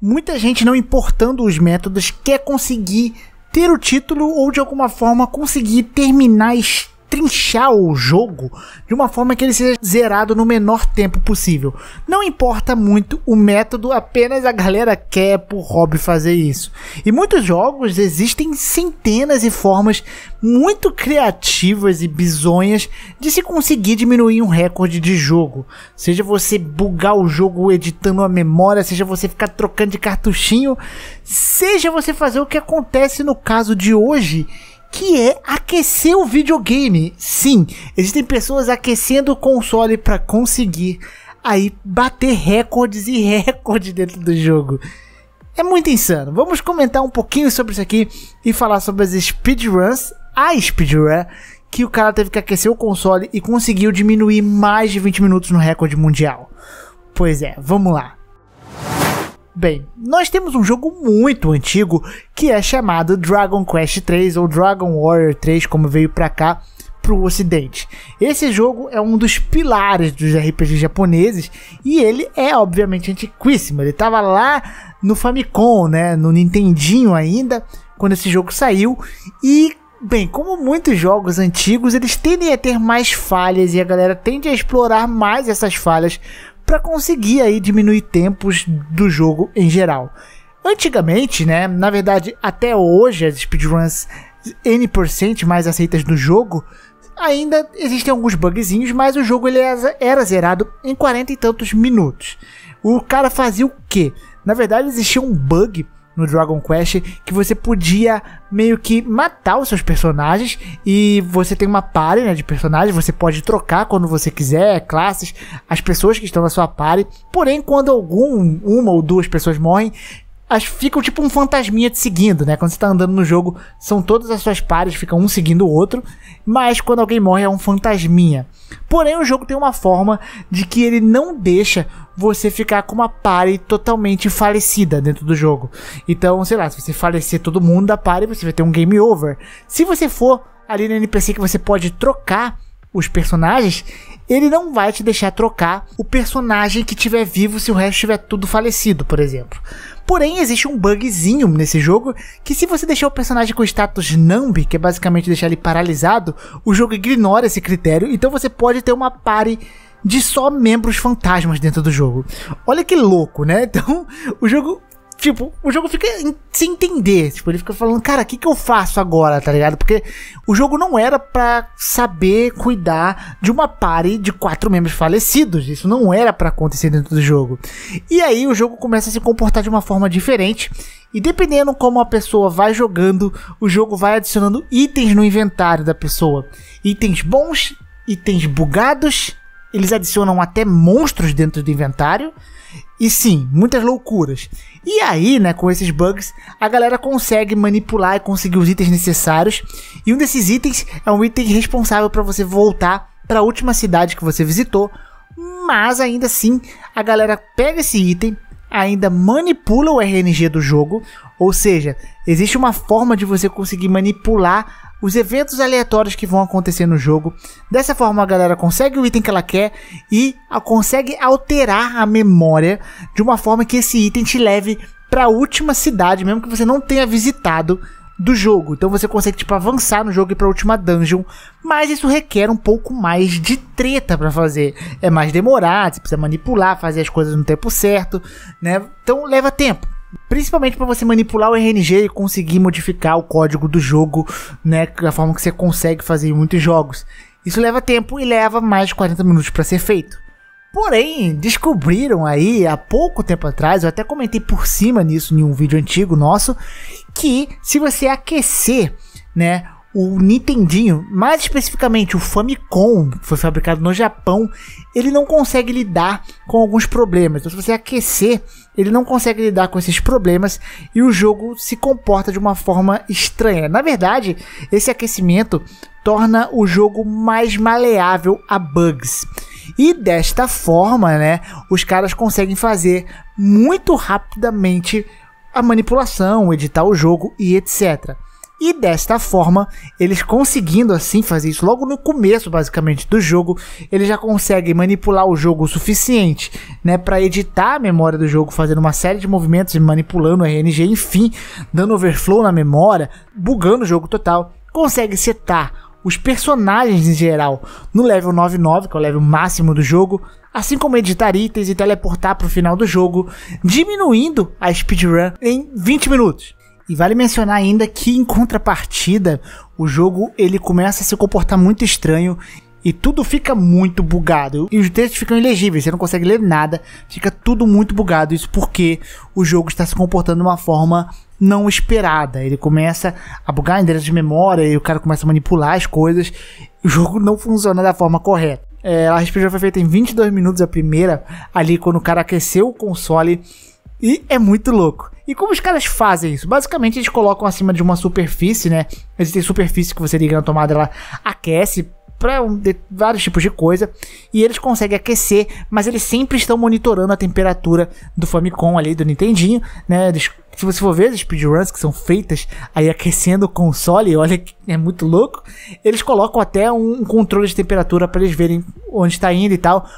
muita gente, não importando os métodos, quer conseguir ter o título ou de alguma forma conseguir terminar trinchar o jogo de uma forma que ele seja zerado no menor tempo possível. Não importa muito o método, apenas a galera quer por hobby fazer isso. E muitos jogos existem centenas de formas muito criativas e bizonhas de se conseguir diminuir um recorde de jogo. Seja você bugar o jogo editando a memória, seja você ficar trocando de cartuchinho, seja você fazer o que acontece no caso de hoje que é aquecer o videogame. Sim, existem pessoas aquecendo o console para conseguir aí bater recordes e recordes dentro do jogo. É muito insano. Vamos comentar um pouquinho sobre isso aqui e falar sobre as speedruns, a speedrun que o cara teve que aquecer o console e conseguiu diminuir mais de 20 minutos no recorde mundial. Pois é, vamos lá. Bem, nós temos um jogo muito antigo que é chamado Dragon Quest 3 ou Dragon Warrior 3, como veio para cá para o ocidente. Esse jogo é um dos pilares dos RPGs japoneses e ele é obviamente antiquíssimo. Ele estava lá no Famicom, né, no Nintendinho ainda, quando esse jogo saiu e Bem, como muitos jogos antigos, eles tendem a ter mais falhas e a galera tende a explorar mais essas falhas para conseguir aí diminuir tempos do jogo em geral. Antigamente, né, na verdade até hoje as speedruns N% mais aceitas do jogo, ainda existem alguns bugzinhos, mas o jogo ele era zerado em 40 e tantos minutos. O cara fazia o quê? Na verdade existia um bug no Dragon Quest que você podia meio que matar os seus personagens e você tem uma party né, de personagens, você pode trocar quando você quiser, classes, as pessoas que estão na sua party. Porém, quando algum, uma ou duas pessoas morrem, as, ficam tipo um fantasminha te seguindo, né? Quando você tá andando no jogo, são todas as suas pares, ficam um seguindo o outro, mas quando alguém morre é um fantasminha. Porém, o jogo tem uma forma de que ele não deixa você ficar com uma pare totalmente falecida dentro do jogo. Então, sei lá, se você falecer todo mundo da pare, você vai ter um game over. Se você for ali no NPC que você pode trocar os personagens, ele não vai te deixar trocar o personagem que tiver vivo se o resto estiver tudo falecido, por exemplo. Porém, existe um bugzinho nesse jogo que se você deixar o personagem com status Nambi, que é basicamente deixar ele paralisado, o jogo ignora esse critério, então você pode ter uma pare de só membros fantasmas dentro do jogo. Olha que louco, né? Então, o jogo tipo, o jogo fica sem entender. Tipo, ele fica falando, cara, o que, que eu faço agora, tá ligado? Porque o jogo não era para saber cuidar de uma party de quatro membros falecidos. Isso não era para acontecer dentro do jogo. E aí o jogo começa a se comportar de uma forma diferente. E dependendo como a pessoa vai jogando, o jogo vai adicionando itens no inventário da pessoa. Itens bons, itens bugados. Eles adicionam até monstros dentro do inventário. E sim, muitas loucuras. E aí, né, com esses bugs, a galera consegue manipular e conseguir os itens necessários. E um desses itens é um item responsável para você voltar para a última cidade que você visitou. Mas ainda assim, a galera pega esse item, ainda manipula o RNG do jogo, ou seja, existe uma forma de você conseguir manipular os eventos aleatórios que vão acontecer no jogo. Dessa forma, a galera consegue o item que ela quer e consegue alterar a memória de uma forma que esse item te leve para a última cidade, mesmo que você não tenha visitado do jogo. Então você consegue tipo avançar no jogo e para a última dungeon, mas isso requer um pouco mais de treta para fazer. É mais demorado, você precisa manipular, fazer as coisas no tempo certo, né? Então leva tempo. Principalmente para você manipular o RNG e conseguir modificar o código do jogo, né? Da forma que você consegue fazer em muitos jogos. Isso leva tempo e leva mais de 40 minutos para ser feito. Porém, descobriram aí há pouco tempo atrás, eu até comentei por cima nisso em um vídeo antigo nosso, que se você aquecer, né, o Nintendinho, mais especificamente o Famicom, que foi fabricado no Japão, ele não consegue lidar com alguns problemas. Então, se você aquecer, ele não consegue lidar com esses problemas e o jogo se comporta de uma forma estranha. Na verdade, esse aquecimento torna o jogo mais maleável a bugs. E desta forma, né, os caras conseguem fazer muito rapidamente a manipulação, editar o jogo e etc. E desta forma, eles conseguindo assim fazer isso logo no começo, basicamente, do jogo, eles já conseguem manipular o jogo o suficiente, né, para editar a memória do jogo, fazendo uma série de movimentos, manipulando o RNG, enfim, dando overflow na memória, bugando o jogo total. Consegue setar os personagens em geral no level 99, que é o level máximo do jogo, assim como editar itens e teleportar para o final do jogo, diminuindo a speedrun em 20 minutos. E vale mencionar ainda que em contrapartida, o jogo ele começa a se comportar muito estranho e tudo fica muito bugado. E os textos ficam ilegíveis, você não consegue ler nada, fica tudo muito bugado. Isso porque o jogo está se comportando de uma forma não esperada. Ele começa a bugar endereço de memória e o cara começa a manipular as coisas. O jogo não funciona da forma correta. É, a RPG foi feita em 22 minutos a primeira, ali quando o cara aqueceu o console. E é muito louco. E como os caras fazem isso? Basicamente, eles colocam acima de uma superfície, né? Existem superfície que você liga na tomada, ela aquece para um, vários tipos de coisa. E eles conseguem aquecer, mas eles sempre estão monitorando a temperatura do Famicom ali, do Nintendinho, né? Eles, se você for ver as speedruns que são feitas aí aquecendo o console, olha que é muito louco. Eles colocam até um controle de temperatura para eles verem onde está indo e tal,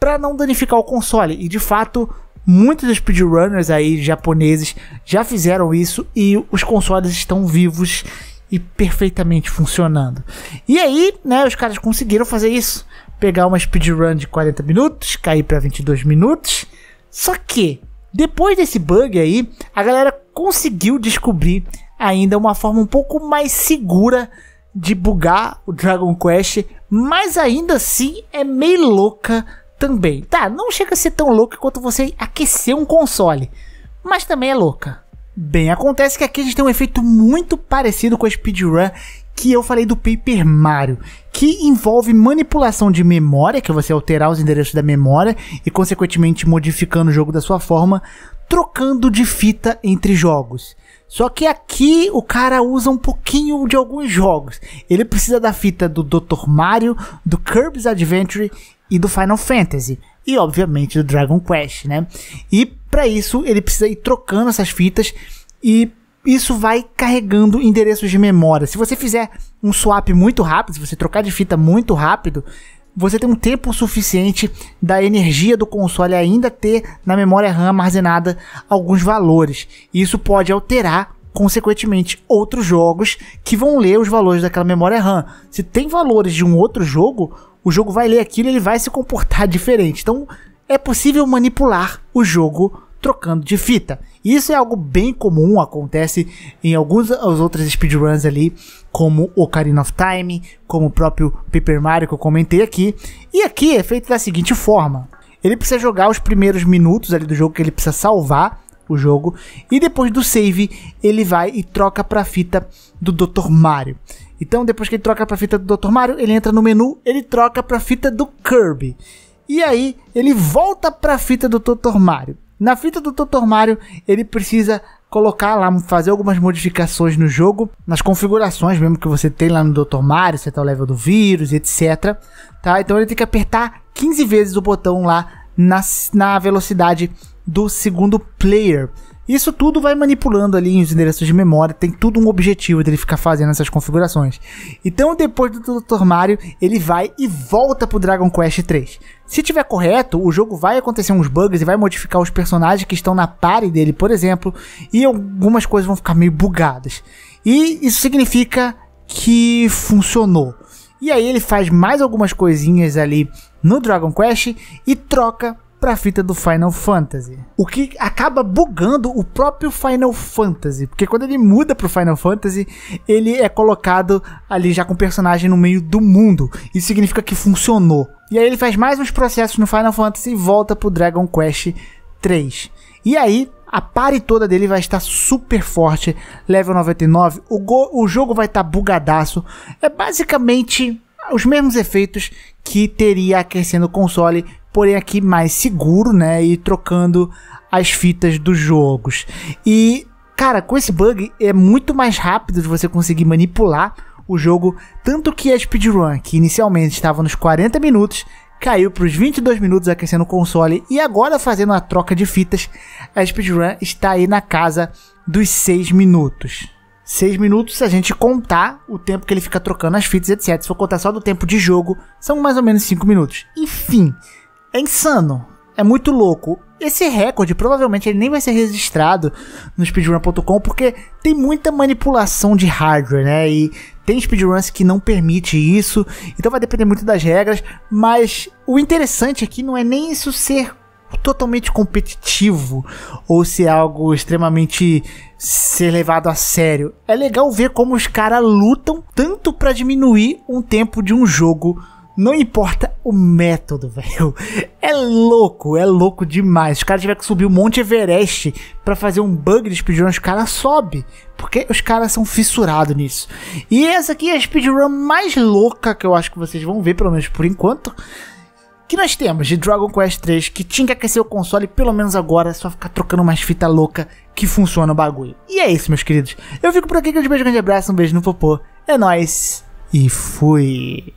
para não danificar o console. E de fato Muitos dos speedrunners aí japoneses já fizeram isso e os consoles estão vivos e perfeitamente funcionando. E aí, né, os caras conseguiram fazer isso, pegar uma speedrun de 40 minutos, cair para 22 minutos. Só que depois desse bug aí, a galera conseguiu descobrir ainda uma forma um pouco mais segura de bugar o Dragon Quest, mas ainda assim é meio louca também. Tá, não chega a ser tão louca quanto você aquecer um console, mas também é louca. Bem, acontece que aqui a gente tem um efeito muito parecido com a speedrun que eu falei do Paper Mario, que envolve manipulação de memória, que é você alterar os endereços da memória e consequentemente modificando o jogo da sua forma, trocando de fita entre jogos. Só que aqui o cara usa um pouquinho de alguns jogos. Ele precisa da fita do Dr. Mario, do Kirby's Adventure e do Final Fantasy e obviamente do Dragon Quest, né? E para isso ele precisa ir trocando essas fitas e isso vai carregando endereços de memória. Se você fizer um swap muito rápido, se você trocar de fita muito rápido, você tem um tempo suficiente da energia do console ainda ter na memória RAM armazenada alguns valores. Isso pode alterar consequentemente, outros jogos que vão ler os valores daquela memória RAM. Se tem valores de um outro jogo, o jogo vai ler aquilo e ele vai se comportar diferente. Então, é possível manipular o jogo trocando de fita. Isso é algo bem comum, acontece em alguns os outros speedruns ali, como Ocarina of Time, como o próprio Paper Mario que eu comentei aqui. E aqui é feito da seguinte forma: ele precisa jogar os primeiros minutos ali do jogo que ele precisa salvar o jogo. E depois do save, ele vai e troca a fita do Dr. Mario. Então, depois que ele troca a fita do Dr. Mario, ele entra no menu, ele troca a fita do Kirby. E aí, ele volta a fita do Dr. Mario. Na fita do Dr. Mario, ele precisa colocar lá, fazer algumas modificações no jogo, nas configurações mesmo que você tem lá no Dr. Mario, você tá o level do vírus, etc. Tá? Então ele tem que apertar 15 vezes o botão lá na, na velocidade do segundo player. Isso tudo vai manipulando ali os endereços de memória, tem tudo um objetivo dele ficar fazendo essas configurações. Então, depois do Dr. Mario, ele vai e volta pro Dragon Quest 3. Se tiver correto, o jogo vai acontecer uns bugs e vai modificar os personagens que estão na pare dele, por exemplo, e algumas coisas vão ficar meio bugadas. E isso significa que funcionou. E aí ele faz mais algumas coisinhas ali no Dragon Quest e troca para a fita do Final Fantasy. O que acaba bugando o próprio Final Fantasy, porque quando ele muda pro Final Fantasy, ele é colocado ali já com o personagem no meio do mundo. Isso significa que funcionou. E aí ele faz mais uns processos no Final Fantasy e volta pro Dragon Quest 3. E aí a pare toda dele vai estar super forte, level 99. O, go, o jogo vai estar tá bugadaço. É basicamente os mesmos efeitos que teria aquecendo o console porém aqui mais seguro, né? E trocando as fitas dos jogos. E, cara, com esse bug é muito mais rápido de você conseguir manipular o jogo, tanto que a speedrun, que inicialmente estava nos 40 minutos, caiu para os 22 minutos aquecendo o console e agora fazendo a troca de fitas, a speedrun está aí na casa dos 6 minutos. 6 minutos se a gente contar o tempo que ele fica trocando as fitas, etc. Se for contar só do tempo de jogo, são mais ou menos 5 minutos. Enfim, é insano. É muito louco. Esse recorde provavelmente ele nem vai ser registrado no speedrun.com porque tem muita manipulação de hardware, né? E tem speedruns que não permite isso. Então vai depender muito das regras, mas o interessante aqui não é nem isso ser totalmente competitivo ou se é algo extremamente ser levado a sério. É legal ver como os caras lutam tanto para diminuir um tempo de um jogo não importa o método, velho. É louco, é louco demais. Os caras tiveram que subir o um Monte Everest para fazer um bug de speedrun, os caras sobem. Porque os caras são fissurados nisso. E essa aqui é a speedrun mais louca que eu acho que vocês vão ver, pelo menos por enquanto que nós temos de Dragon Quest 3 que tinha que aquecer o console, pelo menos agora é só ficar trocando umas fitas louca que funciona o bagulho. E é isso, meus queridos. Eu fico por aqui, grande beijo, grande abraço, um beijo no popô. É nóis e fui.